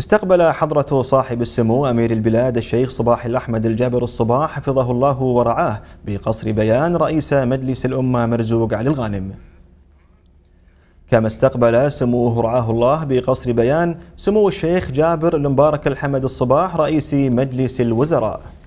استقبل حضرة صاحب السمو أمير البلاد الشيخ صباح الأحمد الجابر الصباح حفظه الله ورعاه بقصر بيان رئيس مجلس الأمة مرزوق علي الغانم كما استقبل سموه رعاه الله بقصر بيان سمو الشيخ جابر المبارك الحمد الصباح رئيس مجلس الوزراء